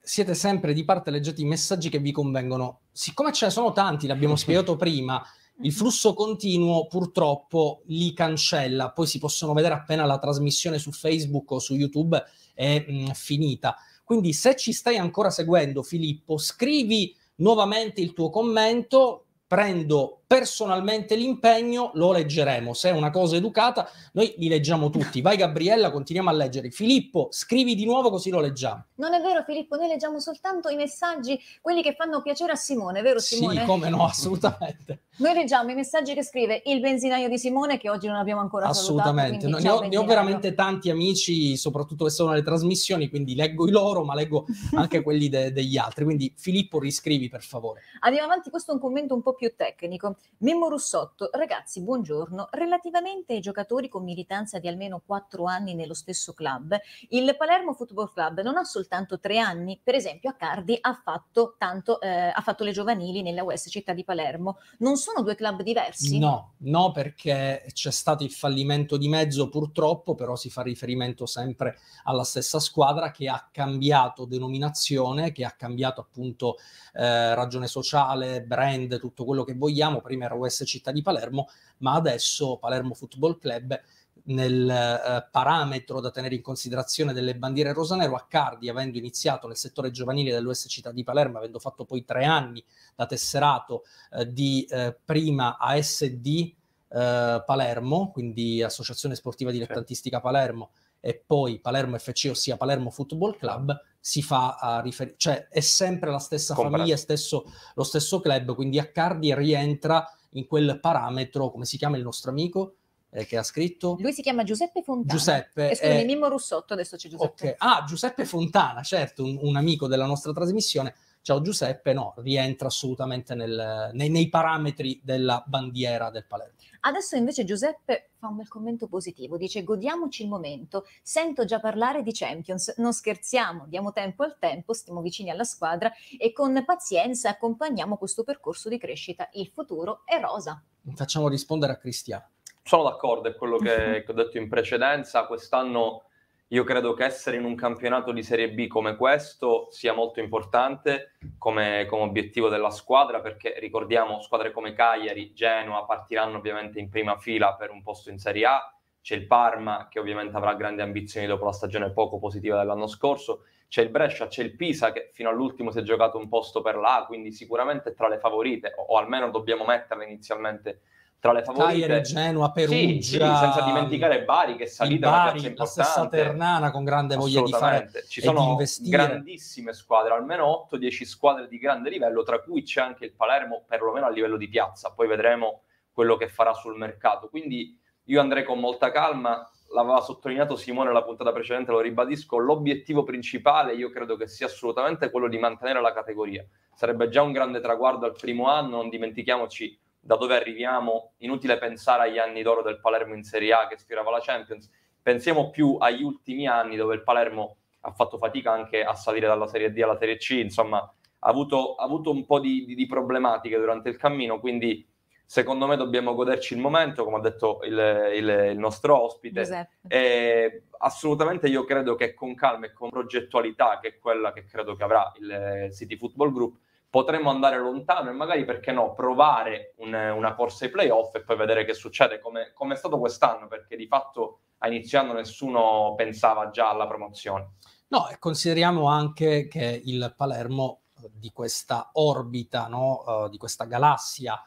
siete sempre di parte, leggete i messaggi che vi convengono. Siccome ce ne sono tanti, l'abbiamo spiegato prima, il mm-hmm. flusso continuo purtroppo li cancella. Poi si possono vedere appena la trasmissione su Facebook o su YouTube è mh, mm, finita quindi se ci stai ancora seguendo Filippo, scrivi nuovamente il tuo commento, prendo personalmente l'impegno lo leggeremo. Se è una cosa educata, noi li leggiamo tutti. Vai Gabriella, continuiamo a leggere. Filippo, scrivi di nuovo così lo leggiamo. Non è vero Filippo, noi leggiamo soltanto i messaggi, quelli che fanno piacere a Simone, vero Simone? Sì, come no, assolutamente. noi leggiamo i messaggi che scrive il benzinaio di Simone, che oggi non abbiamo ancora assolutamente. Assolutamente, ne, ne, ho veramente tanti amici, soprattutto che sono alle trasmissioni, quindi leggo i loro, ma leggo anche quelli de- degli altri. Quindi Filippo, riscrivi per favore. Andiamo avanti, questo è un commento un po' più tecnico. Mimmo Russotto, ragazzi, buongiorno. Relativamente ai giocatori con militanza di almeno quattro anni nello stesso club, il Palermo Football Club non ha soltanto tre anni, per esempio a Cardi ha fatto, tanto, eh, ha fatto le giovanili nella West Città di Palermo. Non sono due club diversi? No, no perché c'è stato il fallimento di mezzo purtroppo, però si fa riferimento sempre alla stessa squadra che ha cambiato denominazione, che ha cambiato appunto eh, ragione sociale, brand, tutto quello che vogliamo prima era US Città di Palermo, ma adesso Palermo Football Club nel eh, parametro da tenere in considerazione delle bandiere rosanero, a Cardi, avendo iniziato nel settore giovanile dell'US Città di Palermo, avendo fatto poi tre anni da tesserato eh, di eh, prima ASD eh, Palermo, quindi Associazione Sportiva Dilettantistica Palermo, e poi Palermo FC, ossia Palermo Football Club, si fa a riferire, cioè è sempre la stessa Compra. famiglia, stesso, lo stesso club, quindi Accardi rientra in quel parametro, come si chiama il nostro amico? Eh, che ha scritto lui si chiama Giuseppe Fontana Giuseppe e scusami eh, Mimmo Russotto adesso c'è Giuseppe okay. ah Giuseppe Fontana certo un, un amico della nostra trasmissione Ciao Giuseppe, no, rientra assolutamente nel, nei, nei, parametri della bandiera del Palermo. Adesso invece Giuseppe fa un bel commento positivo, dice godiamoci il momento, sento già parlare di Champions, non scherziamo, diamo tempo al tempo, stiamo vicini alla squadra e con pazienza accompagniamo questo percorso di crescita. Il futuro è rosa. Facciamo rispondere a Cristiano. Sono d'accordo, è quello che, che ho detto in precedenza, quest'anno io credo che essere in un campionato di Serie B come questo sia molto importante come, come obiettivo della squadra, perché ricordiamo squadre come Cagliari, Genoa partiranno ovviamente in prima fila per un posto in Serie A, c'è il Parma che ovviamente avrà grandi ambizioni dopo la stagione poco positiva dell'anno scorso, c'è il Brescia, c'è il Pisa che fino all'ultimo si è giocato un posto per la quindi sicuramente tra le favorite, o, o almeno dobbiamo metterle inizialmente tra le favorite. Cagliari, Genoa, Perugia. Sì, sì, senza dimenticare Bari che è salita Bari, una piazza La stessa Ternana con grande voglia di fare Ci sono grandissime squadre, almeno 8-10 squadre di grande livello, tra cui c'è anche il Palermo, perlomeno a livello di piazza. Poi vedremo quello che farà sul mercato. Quindi io andrei con molta calma. L'aveva sottolineato Simone nella puntata precedente, lo ribadisco. L'obiettivo principale io credo che sia assolutamente quello di mantenere la categoria. Sarebbe già un grande traguardo al primo anno, non dimentichiamoci da dove arriviamo, inutile pensare agli anni d'oro del Palermo in Serie A che sfiorava la Champions, pensiamo più agli ultimi anni dove il Palermo ha fatto fatica anche a salire dalla Serie D alla Serie C, insomma ha avuto, ha avuto un po' di, di, di, problematiche durante il cammino, quindi secondo me dobbiamo goderci il momento, come ha detto il, il, il nostro ospite, E assolutamente io credo che con calma e con progettualità, che è quella che credo che avrà il City Football Group, potremmo andare lontano e magari, perché no, provare un, una corsa ai playoff e poi vedere che succede, come, come, è stato quest'anno, perché di fatto a iniziando nessuno pensava già alla promozione. No, e consideriamo anche che il Palermo eh, di questa orbita, no, uh, di questa galassia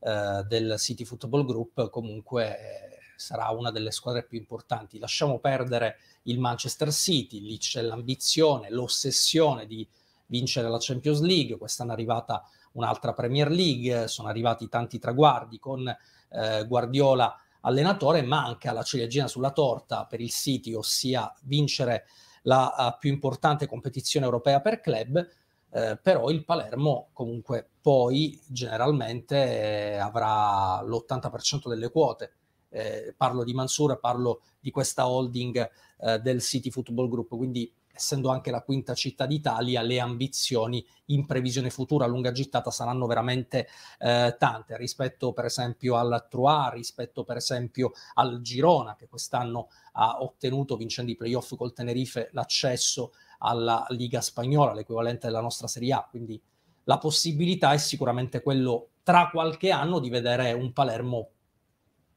uh, del City Football Group comunque sarà una delle squadre più importanti. Lasciamo perdere il Manchester City, lì c'è l'ambizione, l'ossessione di vincere la Champions League, quest'anno è arrivata un'altra Premier League, sono arrivati tanti traguardi con eh, Guardiola allenatore, manca la ciliegina sulla torta per il City, ossia vincere la eh, più importante competizione europea per club, eh, però il Palermo comunque poi generalmente eh, avrà l'80% delle quote. Eh, parlo di Mansur, parlo di questa holding eh, del City Football Group, quindi essendo anche la quinta città d'Italia, le ambizioni in previsione futura a lunga gittata saranno veramente eh, tante rispetto per esempio al Troyes, rispetto per esempio al Girona che quest'anno ha ottenuto vincendo i playoff col Tenerife l'accesso alla Liga Spagnola, l'equivalente della nostra Serie A, quindi la possibilità è sicuramente quello tra qualche anno di vedere un Palermo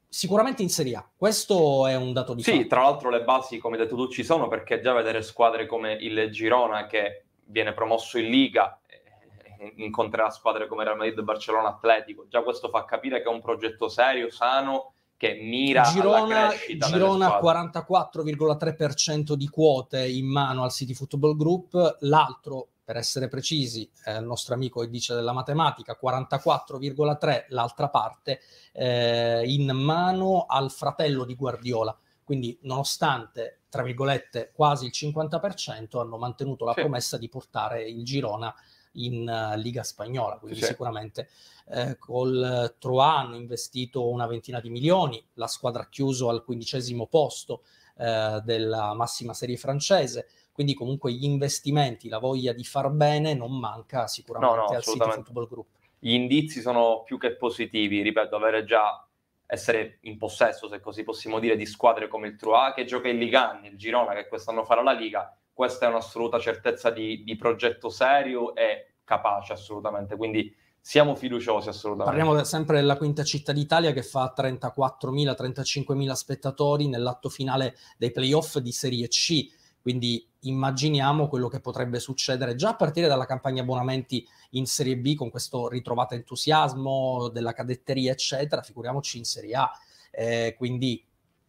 sicuramente in Serie A. Questo è un dato di Sì, fatto. tra l'altro le basi, come detto tu, ci sono perché già vedere squadre come il Girona che viene promosso in Liga eh, incontrerà squadre come Real Madrid, Barcellona, Atletico. Già questo fa capire che è un progetto serio, sano che mira Girona, Girona 44,3% di quote in mano al City Football Group, l'altro per essere precisi, eh, il nostro amico dice della matematica, 44,3 l'altra parte, eh, in mano al fratello di Guardiola. Quindi nonostante, tra virgolette, quasi il 50%, hanno mantenuto la sì. promessa di portare il Girona in uh, Liga Spagnola. Quindi sì. sicuramente eh, col uh, Troa hanno investito una ventina di milioni, la squadra ha chiuso al quindicesimo posto eh, della massima serie francese quindi comunque gli investimenti, la voglia di far bene non manca sicuramente no, no, al City Football Group. Gli indizi sono più che positivi, ripeto, avere già essere in possesso, se così possiamo dire, di squadre come il Troa che gioca in Ligan, il Girona che quest'anno farà la Liga, questa è un'assoluta certezza di, di progetto serio e capace assolutamente. Quindi siamo fiduciosi assolutamente. Parliamo sempre della quinta città d'Italia che fa 34.000-35.000 spettatori nell'atto finale dei playoff di Serie C. Quindi immaginiamo quello che potrebbe succedere già a partire dalla campagna abbonamenti in Serie B con questo ritrovato entusiasmo della cadetteria, eccetera, figuriamoci in Serie A. Eh, quindi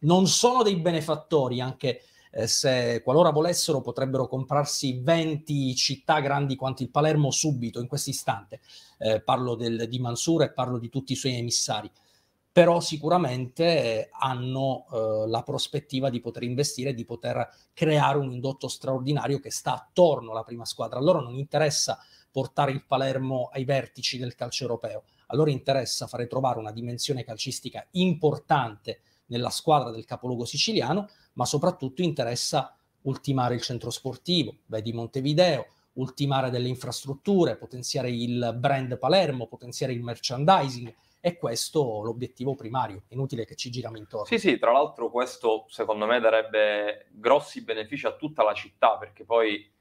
non sono dei benefattori, anche eh, se qualora volessero potrebbero comprarsi 20 città grandi quanto il Palermo subito, in questo istante. Eh, parlo del, di Mansur e parlo di tutti i suoi emissari però sicuramente eh, hanno eh, la prospettiva di poter investire, di poter creare un indotto straordinario che sta attorno alla prima squadra. A loro non interessa portare il Palermo ai vertici del calcio europeo, a loro interessa fare trovare una dimensione calcistica importante nella squadra del capoluogo siciliano, ma soprattutto interessa ultimare il centro sportivo, vedi Montevideo, ultimare delle infrastrutture, potenziare il brand Palermo, potenziare il merchandising è questo l'obiettivo primario, inutile che ci giriamo intorno. Sì, sì, tra l'altro questo secondo me darebbe grossi benefici a tutta la città perché poi eh,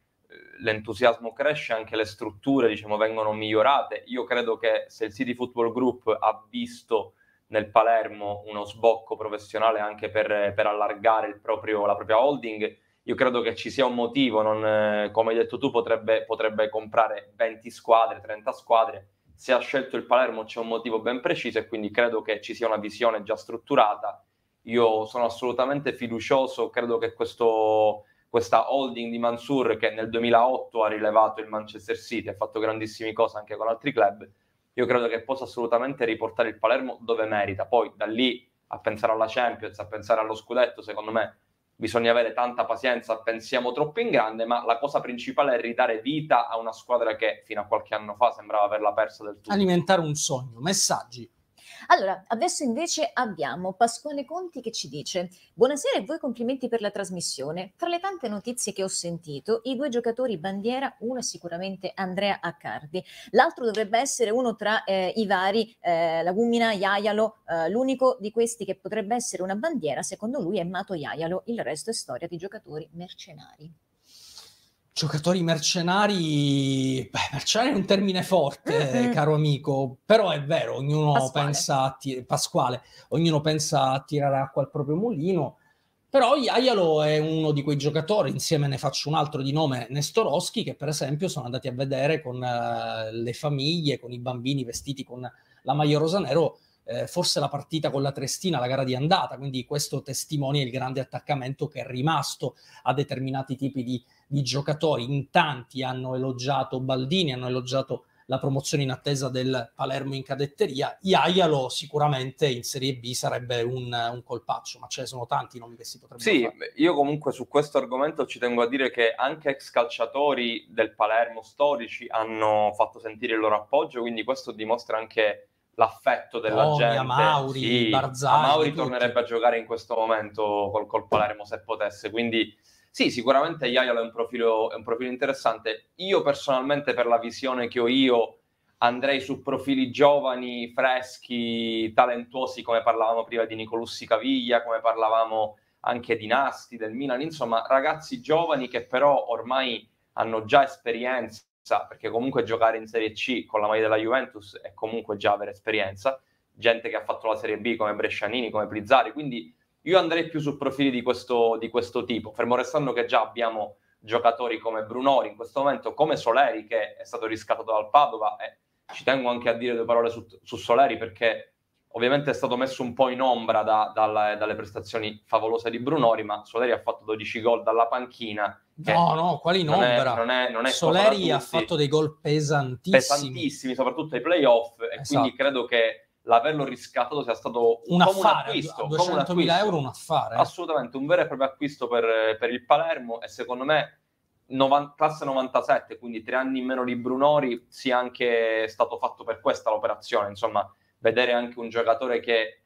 l'entusiasmo cresce, anche le strutture diciamo, vengono migliorate. Io credo che se il City Football Group ha visto nel Palermo uno sbocco professionale anche per, per allargare proprio, la propria holding, io credo che ci sia un motivo, non, eh, come hai detto tu potrebbe, potrebbe comprare 20 squadre, 30 squadre se ha scelto il Palermo c'è un motivo ben preciso e quindi credo che ci sia una visione già strutturata. Io sono assolutamente fiducioso, credo che questo, questa holding di Mansur che nel 2008 ha rilevato il Manchester City, ha fatto grandissime cose anche con altri club, io credo che possa assolutamente riportare il Palermo dove merita. Poi da lì a pensare alla Champions, a pensare allo scudetto, secondo me bisogna avere tanta pazienza, pensiamo troppo in grande, ma la cosa principale è ridare vita a una squadra che fino a qualche anno fa sembrava averla persa del tutto. Alimentare un sogno, messaggi allora, adesso invece abbiamo Pasquale Conti che ci dice: Buonasera e voi complimenti per la trasmissione. Tra le tante notizie che ho sentito, i due giocatori bandiera, uno è sicuramente Andrea Accardi, l'altro dovrebbe essere uno tra eh, i vari eh, Lagumina, Iaialo, eh, l'unico di questi che potrebbe essere una bandiera, secondo lui è Mato Iaialo, il resto è storia di giocatori mercenari. Giocatori mercenari, beh, mercenari è un termine forte, mm-hmm. caro amico, però è vero, ognuno Pasquale. pensa a tir- Pasquale, ognuno pensa a tirare acqua al proprio mulino, però Iaialo è uno di quei giocatori, insieme ne faccio un altro di nome, Nestorowski, che per esempio sono andati a vedere con uh, le famiglie, con i bambini vestiti con la maglia rosa nero, eh, forse la partita con la Trestina, la gara di andata, quindi questo testimonia il grande attaccamento che è rimasto a determinati tipi di, di giocatori. In tanti hanno elogiato Baldini, hanno elogiato la promozione in attesa del Palermo in cadetteria. Iaialo sicuramente in Serie B sarebbe un, un colpaccio, ma ce ne sono tanti i nomi che si potrebbero sì, fare. io comunque su questo argomento ci tengo a dire che anche ex calciatori del Palermo storici hanno fatto sentire il loro appoggio, quindi questo dimostra anche l'affetto della oh, gente. Mauri, sì, Barzani, Mauri tornerebbe a giocare in questo momento col, col Palermo se potesse, quindi sì, sicuramente Iaiolo è, è un profilo, interessante. Io personalmente, per la visione che ho io, andrei su profili giovani, freschi, talentuosi, come parlavamo prima di Nicolussi Caviglia, come parlavamo anche di Nasti, del Milan, insomma, ragazzi giovani che però ormai hanno già esperienza esperienza, perché comunque giocare in Serie C con la maglia della Juventus è comunque già avere esperienza, gente che ha fatto la Serie B come Brescianini, come Plizzari, quindi io andrei più su profili di questo, di questo tipo, fermo restando che già abbiamo giocatori come Brunori in questo momento, come Soleri che è stato riscattato dal Padova e ci tengo anche a dire due parole su, su Soleri perché Ovviamente è stato messo un po' in ombra da, da, dalle prestazioni favolose di Brunori, ma Soleri ha fatto 12 gol dalla panchina. No, no, quali in ombra? Non è, non è, non è Soleri ha fatto dei gol pesantissimi. Pesantissimi, soprattutto ai playoff, e esatto. quindi credo che l'averlo riscattato sia stato un affare, un acquisto. 200.000 euro un affare. Eh. Assolutamente, un vero e proprio acquisto per, per il Palermo e secondo me 90, classe 97, quindi tre anni in meno di Brunori, sia anche stato fatto per questa l'operazione, insomma vedere anche un giocatore che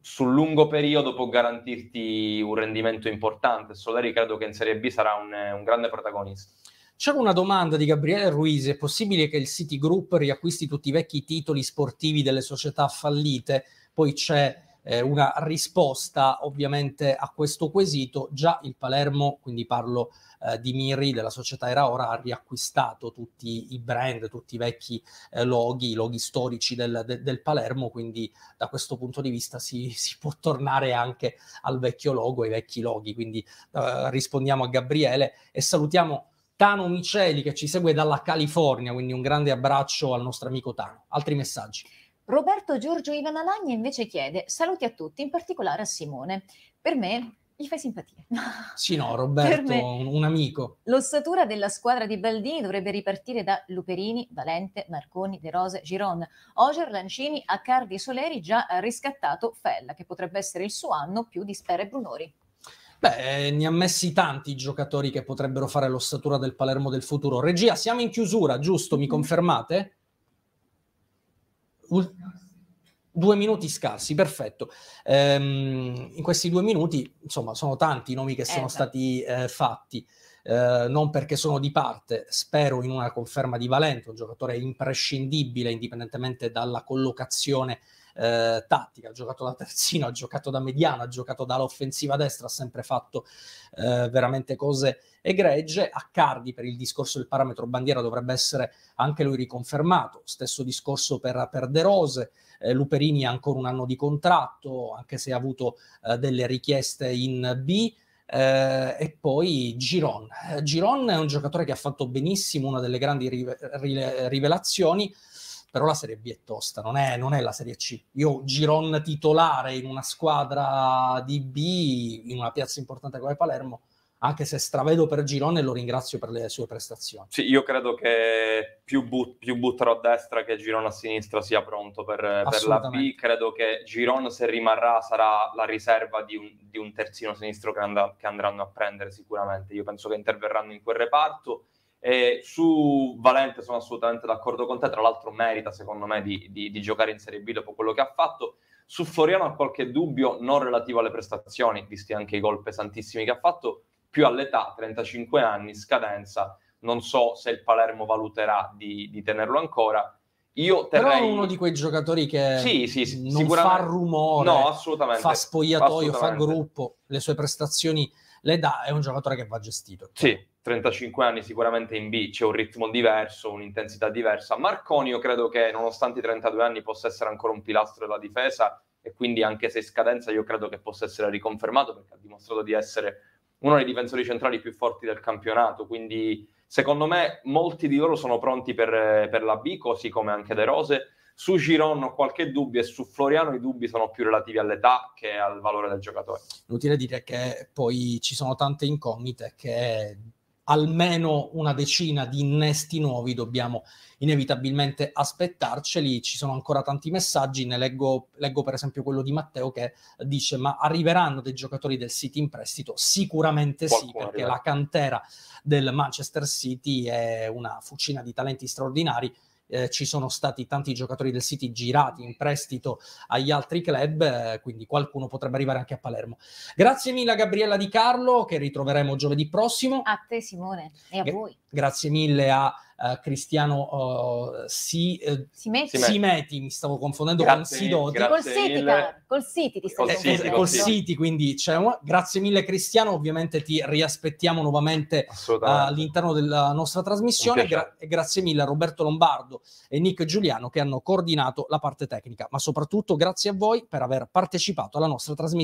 sul lungo periodo può garantirti un rendimento importante. Soleri credo che in Serie B sarà un, un grande protagonista. C'era una domanda di Gabriele Ruiz, è possibile che il City Group riacquisti tutti i vecchi titoli sportivi delle società fallite? Poi c'è eh, una risposta ovviamente a questo quesito. Già il Palermo, quindi parlo eh, di Mirri, della società Era Ora, ha riacquistato tutti i brand, tutti i vecchi eh, loghi, i loghi storici del, de, del, Palermo, quindi da questo punto di vista si, si, può tornare anche al vecchio logo, ai vecchi loghi. Quindi eh, rispondiamo a Gabriele e salutiamo Tano Miceli che ci segue dalla California, quindi un grande abbraccio al nostro amico Tano. Altri messaggi? Roberto Giorgio Ivanalagna invece chiede saluti a tutti, in particolare a Simone. Per me gli fai simpatia. Sì, no, Roberto, me, un amico. L'ossatura della squadra di Baldini dovrebbe ripartire da Luperini, Valente, Marconi, De Rose, Giron, Oger, Lancini, Accardi, Soleri, già riscattato Fella, che potrebbe essere il suo anno più di Spera e Brunori. Beh, eh, ne ha messi tanti i giocatori che potrebbero fare l'ossatura del Palermo del futuro. Regia, siamo in chiusura, giusto? Mi mm-hmm. confermate? ul- due minuti scarsi, perfetto. Ehm, in questi due minuti, insomma, sono tanti i nomi che sono eh, stati eh, fatti. Eh, non perché sono di parte, spero in una conferma di Valente, un giocatore imprescindibile indipendentemente dalla collocazione eh, tattica, ha giocato da terzino, ha giocato da mediana, ha giocato dall'offensiva destra, ha sempre fatto eh, veramente cose egregie. A Cardi per il discorso del parametro bandiera dovrebbe essere anche lui riconfermato, stesso discorso per, per De Rose, eh, Luperini ha ancora un anno di contratto, anche se ha avuto eh, delle richieste in B. Eh, e poi Giron. Eh, Giron è un giocatore che ha fatto benissimo, una delle grandi rive- rivelazioni però la Serie B è tosta, non è, non è, la Serie C. Io Giron titolare in una squadra di B, in una piazza importante come Palermo, anche se stravedo per Giron e lo ringrazio per le sue prestazioni. Sì, io credo che più, but, più butterò a destra che Giron a sinistra sia pronto per, per, la B. Credo che Giron, se rimarrà, sarà la riserva di un, di un terzino sinistro che, and- che andranno a prendere sicuramente. Io penso che interverranno in quel reparto e su Valente sono assolutamente d'accordo con te, tra l'altro merita secondo me di, di, di giocare in Serie B dopo quello che ha fatto. Su Floriano ha qualche dubbio non relativo alle prestazioni, visti anche i gol pesantissimi che ha fatto, più all'età, 35 anni, scadenza, non so se il Palermo valuterà di, di tenerlo ancora. Io terrei... Però è uno di quei giocatori che sì, sì, sì, non fa rumore, no, fa spogliatoio, fa gruppo, le sue prestazioni le dà, è un giocatore che va gestito. Sì, 35 anni sicuramente in B c'è un ritmo diverso, un'intensità diversa. Marconi io credo che nonostante i 32 anni possa essere ancora un pilastro della difesa e quindi anche se in scadenza io credo che possa essere riconfermato perché ha dimostrato di essere uno dei difensori centrali più forti del campionato, quindi secondo me molti di loro sono pronti per, per la B, così come anche De Rose. Su Giron ho qualche dubbio e su Floriano i dubbi sono più relativi all'età che al valore del giocatore. Inutile dire che poi ci sono tante incognite che almeno una decina di innesti nuovi dobbiamo inevitabilmente aspettarceli. Ci sono ancora tanti messaggi, ne leggo, leggo, per esempio quello di Matteo che dice ma arriveranno dei giocatori del City in prestito? Sicuramente Qualcuno sì, perché la cantera del Manchester City è una fucina di talenti straordinari eh, ci sono stati tanti giocatori del City girati in prestito agli altri club, eh, quindi qualcuno potrebbe arrivare anche a Palermo. Grazie mille a Gabriella Di Carlo, che ritroveremo giovedì prossimo. A te Simone e a voi. Grazie mille a eh, Cristiano uh, si, uh, eh, si, metti. si, metti. mi stavo confondendo grazie con Sidoti. Col City, col City ti stavo col, col City, quindi cioè, grazie mille Cristiano, ovviamente ti riaspettiamo nuovamente all'interno della nostra trasmissione Gra- e grazie mille a Roberto Lombardo e Nick Giuliano che hanno coordinato la parte tecnica, ma soprattutto grazie a voi per aver partecipato alla nostra trasmissione.